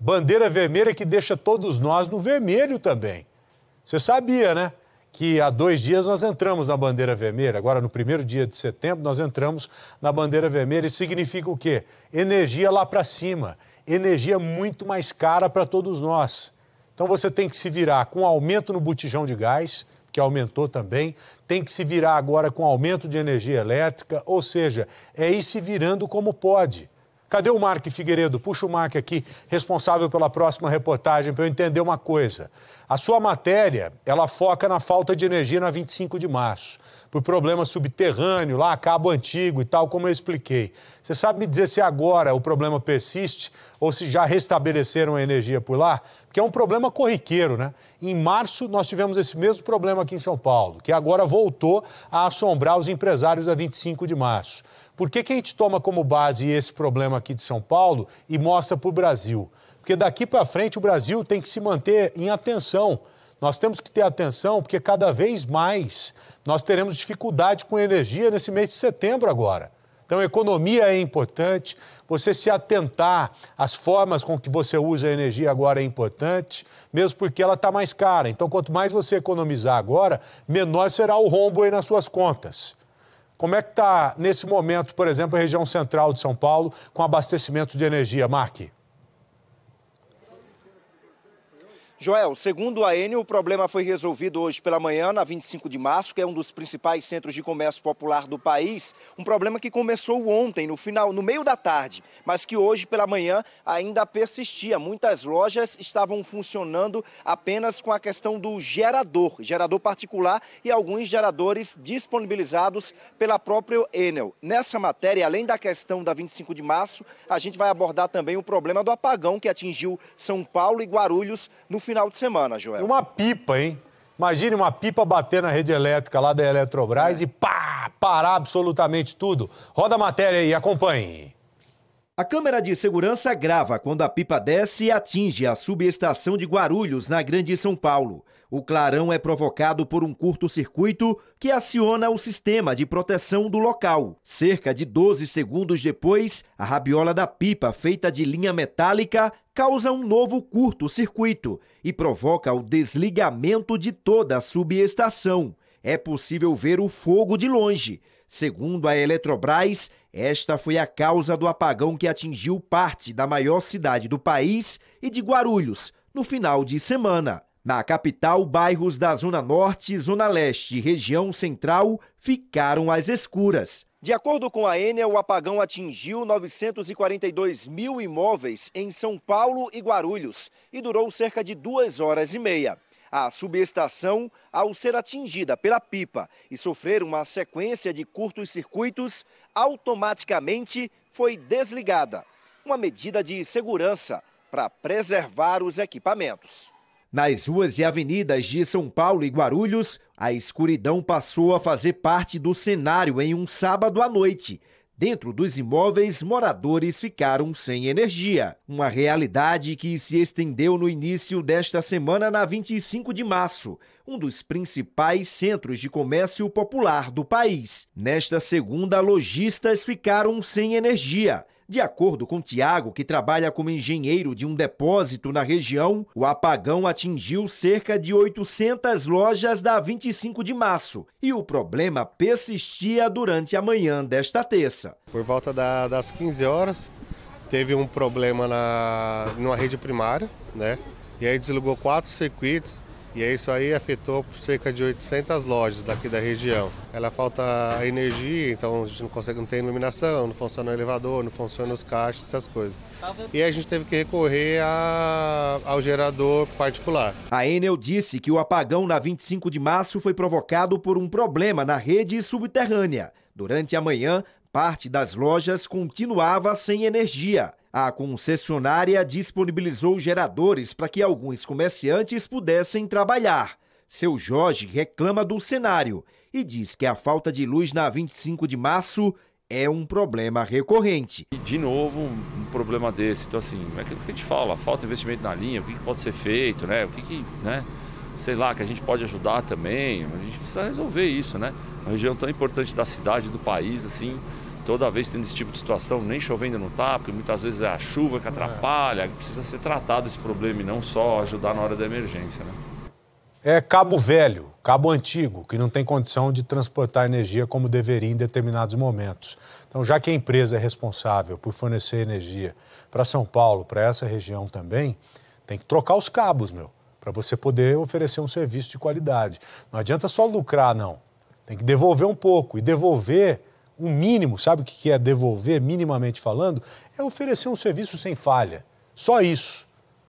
Bandeira vermelha que deixa todos nós no vermelho também. Você sabia, né? Que há dois dias nós entramos na bandeira vermelha, agora no primeiro dia de setembro nós entramos na bandeira vermelha. Isso significa o quê? Energia lá para cima, energia muito mais cara para todos nós. Então você tem que se virar com aumento no botijão de gás, que aumentou também, tem que se virar agora com aumento de energia elétrica, ou seja, é ir se virando como pode. Cadê o Mark Figueiredo? Puxa o Mark aqui, responsável pela próxima reportagem, para eu entender uma coisa. A sua matéria, ela foca na falta de energia na 25 de março por problema subterrâneo, lá cabo antigo e tal, como eu expliquei. Você sabe me dizer se agora o problema persiste ou se já restabeleceram a energia por lá? Porque é um problema corriqueiro, né? Em março nós tivemos esse mesmo problema aqui em São Paulo, que agora voltou a assombrar os empresários a 25 de março. Por que, que a gente toma como base esse problema aqui de São Paulo e mostra para o Brasil? Porque daqui para frente o Brasil tem que se manter em atenção. Nós temos que ter atenção porque cada vez mais nós teremos dificuldade com energia nesse mês de setembro agora. Então, economia é importante, você se atentar às formas com que você usa a energia agora é importante, mesmo porque ela está mais cara. Então, quanto mais você economizar agora, menor será o rombo aí nas suas contas. Como é que está, nesse momento, por exemplo, a região central de São Paulo com abastecimento de energia, Marque? Joel, segundo a Enel, o problema foi resolvido hoje pela manhã, na 25 de março, que é um dos principais centros de comércio popular do país. Um problema que começou ontem, no final, no meio da tarde, mas que hoje pela manhã ainda persistia. Muitas lojas estavam funcionando apenas com a questão do gerador, gerador particular e alguns geradores disponibilizados pela própria Enel. Nessa matéria, além da questão da 25 de março, a gente vai abordar também o problema do apagão que atingiu São Paulo e Guarulhos no final de semana, Joel. Uma pipa, hein? Imagine uma pipa bater na rede elétrica lá da Eletrobras é. e pá, parar absolutamente tudo. Roda a matéria aí, acompanhe. A câmera de segurança grava quando a pipa desce e atinge a subestação de Guarulhos, na Grande São Paulo o clarão é provocado por um curto-circuito que aciona o sistema de proteção do local. Cerca de 12 segundos depois, a rabiola da pipa, feita de linha metálica, causa um novo curto-circuito e provoca o desligamento de toda a subestação. É possível ver o fogo de longe. Segundo a Eletrobras, esta foi a causa do apagão que atingiu parte da maior cidade do país e de Guarulhos no final de semana. Na capital, bairros da Zona Norte, Zona Leste e região central ficaram às escuras. De acordo com a Enel, o apagão atingiu 942 mil imóveis em São Paulo e Guarulhos e durou cerca de duas horas e meia. A subestação, ao ser atingida pela pipa e sofrer uma sequência de curtos circuitos, automaticamente foi desligada. Uma medida de segurança para preservar os equipamentos. Nas ruas e avenidas de São Paulo e Guarulhos, a escuridão passou a fazer parte do cenário em um sábado à noite. Dentro dos imóveis, moradores ficaram sem energia. Uma realidade que se estendeu no início desta semana, na 25 de março, um dos principais centros de comércio popular do país. Nesta segunda, lojistas ficaram sem energia de acordo com Tiago, que trabalha como engenheiro de um depósito na região, o apagão atingiu cerca de 800 lojas da 25 de março e o problema persistia durante a manhã desta terça. Por volta da, das 15 horas, teve um problema na numa rede primária, né? E aí desligou quatro circuitos e isso aí afetou cerca de 800 lojas daqui da região. Ela falta energia, então a gente não consegue, não tem iluminação, não funciona o elevador, não funciona os caixas, essas coisas. E a gente teve que recorrer a, ao gerador particular. A Enel disse que o apagão na 25 de março foi provocado por um problema na rede subterrânea. Durante a manhã, parte das lojas continuava sem energia. A concessionária disponibilizou geradores para que alguns comerciantes pudessem trabalhar. Seu Jorge reclama do cenário e diz que a falta de luz na 25 de março é um problema recorrente. E de novo, um problema desse. Então, assim, é aquilo que a gente fala: falta investimento na linha, o que, pode ser feito, né? O que, que né? sei lá, que a gente pode ajudar também. A gente precisa resolver isso, né? Uma região tão importante da cidade, do país, assim, toda vez tendo esse tipo de situação, nem chovendo não tá, porque muitas vezes é a chuva que atrapalha, é. precisa ser tratado esse problema e não só ajudar na hora da emergência. Né? É cabo velho, cabo antigo, que não tem condição de transportar energia como deveria em determinados momentos. Então, já que a empresa é responsável por fornecer energia para São Paulo, para essa região também, tem que trocar os cabos, meu, para você poder oferecer um serviço de qualidade. Não adianta só lucrar, não. Tem que devolver um pouco. E devolver o mínimo, sabe o que é devolver, minimamente falando? É oferecer um serviço sem falha. Só isso.